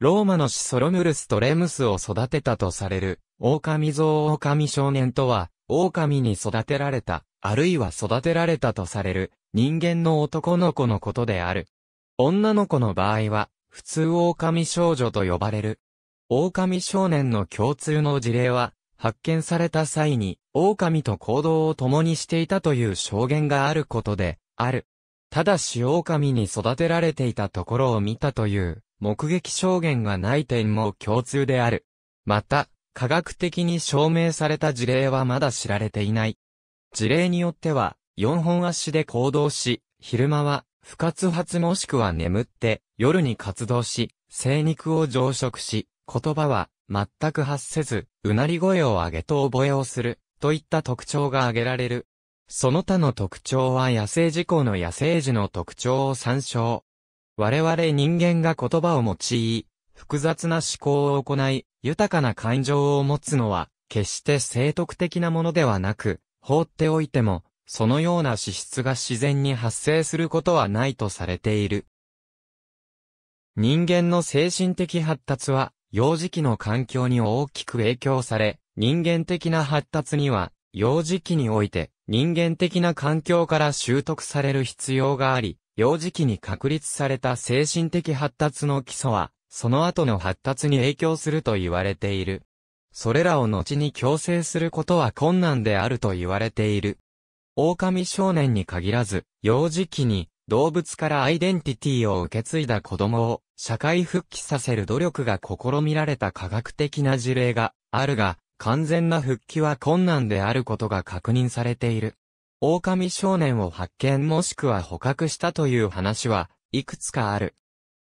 ローマのシソロムルスとレムスを育てたとされる、狼像狼少年とは、狼に育てられた、あるいは育てられたとされる、人間の男の子のことである。女の子の場合は、普通狼少女と呼ばれる。狼少年の共通の事例は、発見された際に、狼と行動を共にしていたという証言があることで、ある。ただし狼に育てられていたところを見たという、目撃証言がない点も共通である。また、科学的に証明された事例はまだ知られていない。事例によっては、四本足で行動し、昼間は、不活発もしくは眠って、夜に活動し、生肉を増殖し、言葉は、全く発せず、うなり声を上げと覚えをする、といった特徴が挙げられる。その他の特徴は野生事故の野生児の特徴を参照。我々人間が言葉を用い、複雑な思考を行い、豊かな感情を持つのは、決して正徳的なものではなく、放っておいても、そのような資質が自然に発生することはないとされている。人間の精神的発達は、幼児期の環境に大きく影響され、人間的な発達には、幼児期において、人間的な環境から習得される必要があり、幼児期に確立された精神的発達の基礎は、その後の発達に影響すると言われている。それらを後に強制することは困難であると言われている。狼少年に限らず、幼児期に動物からアイデンティティを受け継いだ子供を社会復帰させる努力が試みられた科学的な事例があるが、完全な復帰は困難であることが確認されている。狼少年を発見もしくは捕獲したという話はいくつかある。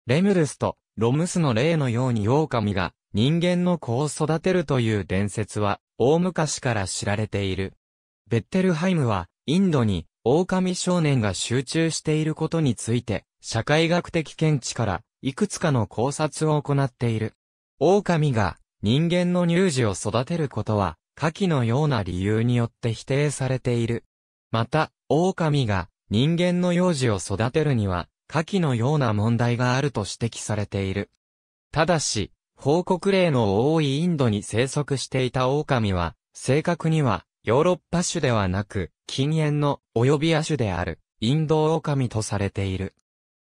レムルスとロムスの例のように狼が人間の子を育てるという伝説は大昔から知られている。ベッテルハイムはインドに狼少年が集中していることについて社会学的見地からいくつかの考察を行っている。狼が人間の乳児を育てることは下記のような理由によって否定されている。また、狼が人間の幼児を育てるには、下記のような問題があると指摘されている。ただし、報告例の多いインドに生息していた狼は、正確には、ヨーロッパ種ではなく、禁煙の、及び亜種である、インド狼とされている。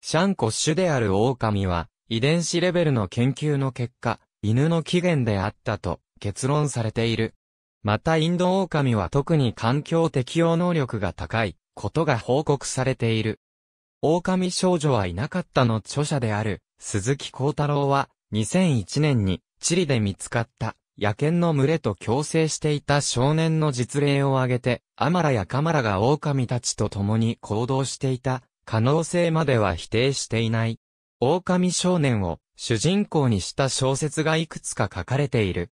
シャンコ種である狼は、遺伝子レベルの研究の結果、犬の起源であったと結論されている。またインド狼は特に環境適応能力が高いことが報告されている。狼少女はいなかったの著者である鈴木幸太郎は2001年にチリで見つかった野犬の群れと共生していた少年の実例を挙げてアマラやカマラが狼たちと共に行動していた可能性までは否定していない。狼少年を主人公にした小説がいくつか書かれている。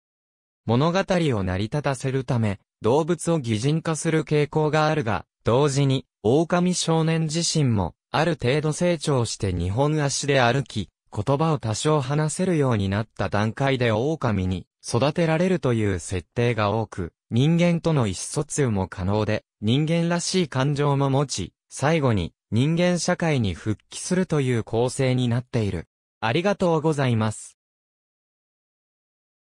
物語を成り立たせるため、動物を擬人化する傾向があるが、同時に、狼少年自身も、ある程度成長して日本足で歩き、言葉を多少話せるようになった段階で狼に育てられるという設定が多く、人間との意思疎通も可能で、人間らしい感情も持ち、最後に人間社会に復帰するという構成になっている。ありがとうございます。